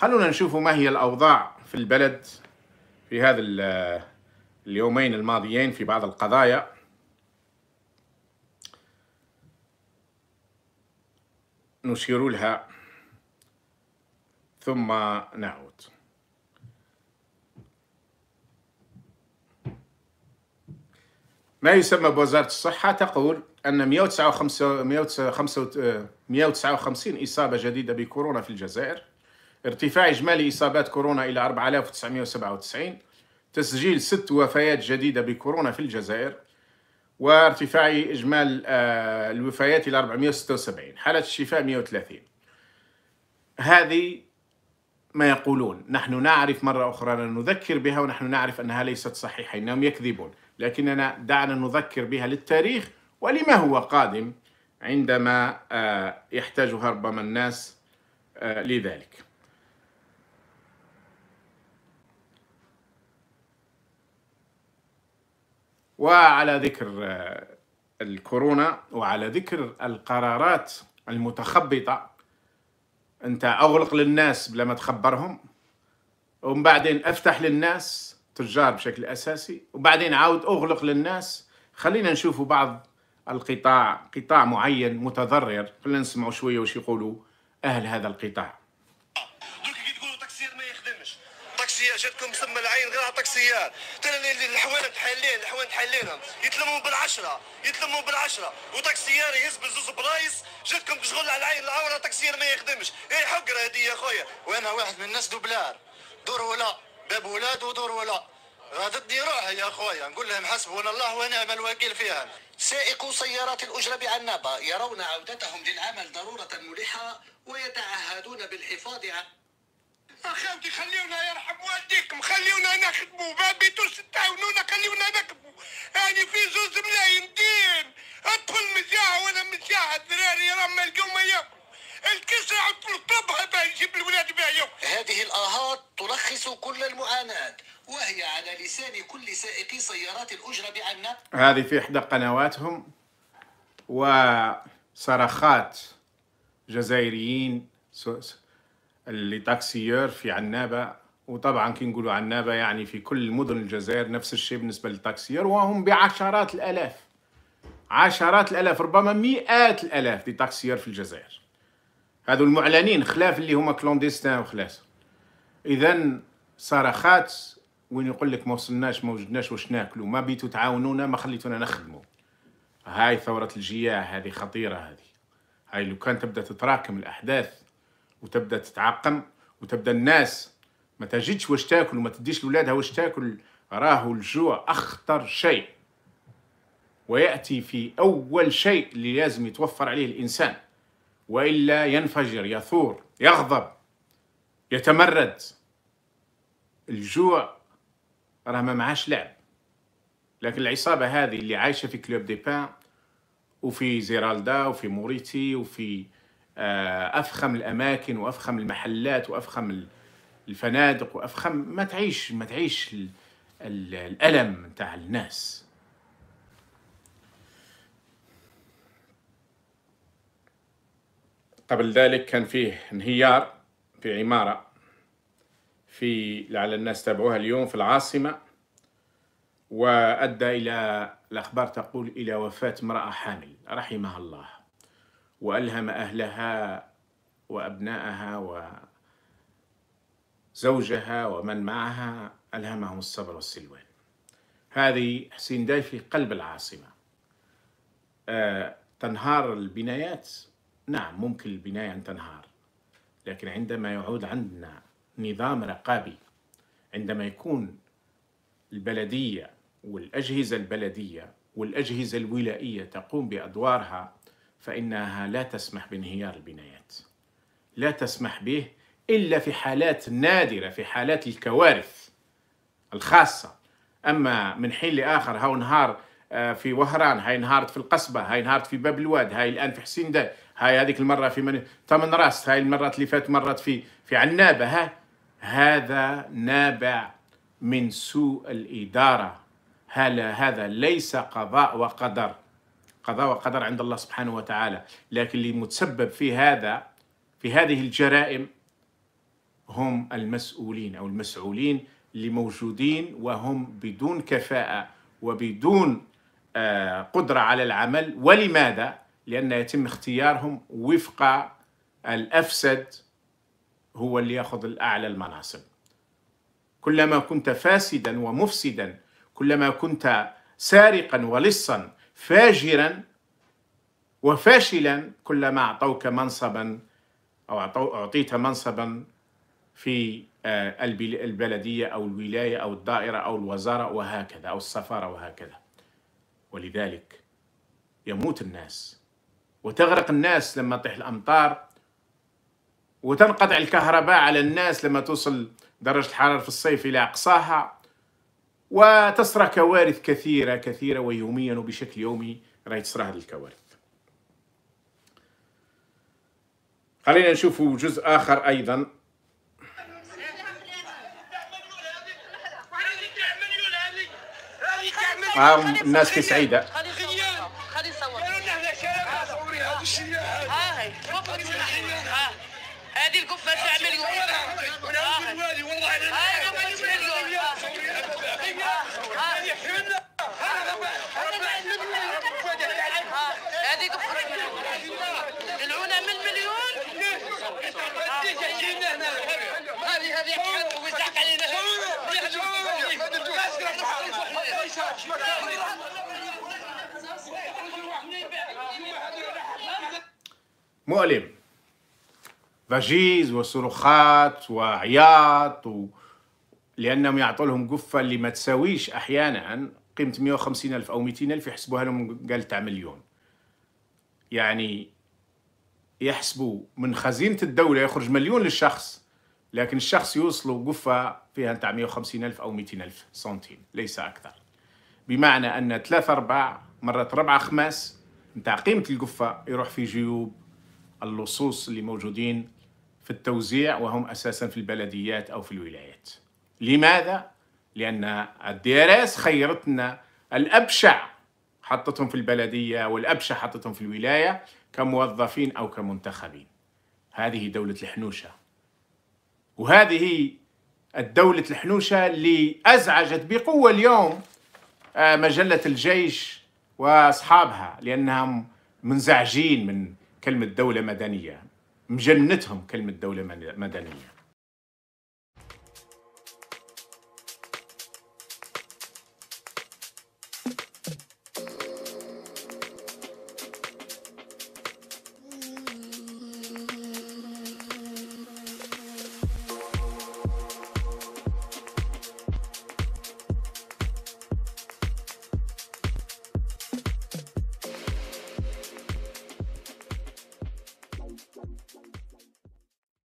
خلونا نشوف ما هي الأوضاع في البلد في هذا اليومين الماضيين في بعض القضايا نشير لها ثم نعود ما يسمى بوزارة الصحة تقول أن 159 إصابة جديدة بكورونا في الجزائر ارتفاع إجمالي إصابات كورونا إلى 4997 تسجيل ست وفيات جديدة بكورونا في الجزائر وارتفاع إجمال آه، الوفيات إلى 476 حالة الشفاء 130 هذه ما يقولون نحن نعرف مرة أخرى نذكر بها ونحن نعرف أنها ليست صحيحة إنهم يكذبون لكننا دعنا نذكر بها للتاريخ ولما هو قادم عندما آه، يحتاجها ربما الناس آه، لذلك وعلى ذكر آه، الكورونا وعلى ذكر القرارات المتخبطة أنت أغلق للناس بلا ما تخبرهم ومن بعدين أفتح للناس تجار بشكل أساسي وبعدين عاود أغلق للناس خلينا نشوف بعض القطاع قطاع معين متضرر خلينا نسمعوا شوية وش يقولوا أهل هذا القطاع السياره جاتكم بسم العين غير عطاك سياره ترى الحوانت حالين الحوانت حالينهم يتلموا بالعشره يتلموا بالعشره وطاك يهز بزوز برايس جاتكم شغل على العين العوره طاك ما يخدمش اي حقره هذه يا خويا وانا واحد من الناس دوبلار دور ولا باب ولاد ودور ولا غادي روحي يا خويا نقول لهم حسبنا الله ونعم الوكيل فيها سائقو سيارات الأجرة بعنابة يرون عودتهم للعمل ضرورة ملحة ويتعهدون بالحفاظ على اخي خليونا عليكم خليونا نخدموا ما بيتوش تعاونونا خليونا نخدموا يعني في زوز ملايين دين ادخل من جهه وانا من جهه الدراري راهم ما ما ياكلوا الكسر عطل طبها باه يجيب الولاد باه ياكلوا هذه الاهات تلخص كل المعاناه وهي على لسان كل سائقي سيارات الاجره بان هذه في احدى قنواتهم وصرخات جزائريين اللي تاكسيور في عنابه وطبعا كي نقولوا عنابه يعني في كل مدن الجزائر نفس الشيء بالنسبه للتاكسيير وهم بعشرات الالاف عشرات الالاف ربما مئات الالاف دي تاكسيير في الجزائر هذو المعلنين خلاف اللي هما كلونديستان وخلاص اذا صرخات وين يقول لك ما وصلناش ما وجدناش واش ناكلوا ما بيتوا تعاونونا ما خليتونا نخدموا هاي ثورة الجياع هذه خطيرة هذه هاي لو كان تبدأ تتراكم الأحداث وتبدأ تتعقم وتبدأ الناس ما تجدش واش تاكل وما تديش لولادها واش تاكل راهو الجوع اخطر شيء وياتي في اول شيء اللي لازم يتوفر عليه الانسان والا ينفجر يثور يغضب يتمرد الجوع راه ما معاش لعب لكن العصابه هذه اللي عايشه في كلوب دي بان وفي زيرالدا وفي موريتي وفي آه، افخم الاماكن وافخم المحلات وافخم الفنادق وافخم ما تعيش ما تعيش الـ الـ الالم تاع الناس قبل ذلك كان فيه انهيار في عماره في لعل الناس تابعوها اليوم في العاصمه وادى الى الاخبار تقول الى وفاه امراه حامل رحمها الله والهم اهلها وابنائها و زوجها ومن معها ألهمهم الصبر والسلوان هذه حسين داي في قلب العاصمة آه تنهار البنايات نعم ممكن البناية أن تنهار لكن عندما يعود عندنا نظام رقابي عندما يكون البلدية والأجهزة البلدية والأجهزة الولائية تقوم بأدوارها فإنها لا تسمح بانهيار البنايات لا تسمح به إلا في حالات نادرة في حالات الكوارث الخاصة أما من حين لآخر هاو نهار آه، في وهران هاي نهارت في القصبة هاي نهارت في باب الواد هاي الآن في حسين دان هاي هذيك المرة في من تمن راس هاي المرات اللي فات مرات في في عنابة ها هذا نابع من سوء الإدارة هلا هذا ليس قضاء وقدر قضاء وقدر عند الله سبحانه وتعالى لكن اللي متسبب في هذا في هذه الجرائم هم المسؤولين او المسؤولين اللي موجودين وهم بدون كفاءه وبدون آه، قدره على العمل ولماذا؟ لان يتم اختيارهم وفق الافسد هو اللي ياخذ الاعلى المناصب. كلما كنت فاسدا ومفسدا، كلما كنت سارقا ولصا، فاجرا وفاشلا، كلما اعطوك منصبا او اعطيت منصبا في آه، البلدية أو الولاية أو الدائرة أو الوزارة وهكذا أو السفارة وهكذا ولذلك يموت الناس وتغرق الناس لما تطيح الأمطار وتنقطع الكهرباء على الناس لما توصل درجة الحرارة في الصيف إلى أقصاها وتصرى كوارث كثيرة كثيرة ويوميا وبشكل يومي راهي تصرى هذه الكوارث خلينا نشوف جزء آخر أيضا الناس كي سعيده خلي هذه القفه من مليون مؤلم فجيز وصرخات وعياط و... لانهم يعطوا لهم قفه اللي ما تساويش احيانا قيمه 150 الف او 200 الف يحسبوها لهم قال تاع مليون يعني يحسبوا من خزينه الدوله يخرج مليون للشخص لكن الشخص يوصلوا قفه فيها تاع 150 الف او 200 الف سنتيم ليس اكثر بمعنى ان ثلاثة ارباع مرات ربعة خماس نتاع قيمة القفة يروح في جيوب اللصوص اللي موجودين في التوزيع وهم اساسا في البلديات او في الولايات. لماذا؟ لان الدراس خيرتنا الابشع حطتهم في البلديه والابشع حطتهم في الولايه كموظفين او كمنتخبين. هذه دوله الحنوشه. وهذه الدولة الحنوشة اللي أزعجت بقوة اليوم آه، مجلة الجيش وأصحابها لأنهم منزعجين من كلمة دولة مدنية مجنتهم كلمة دولة مدنية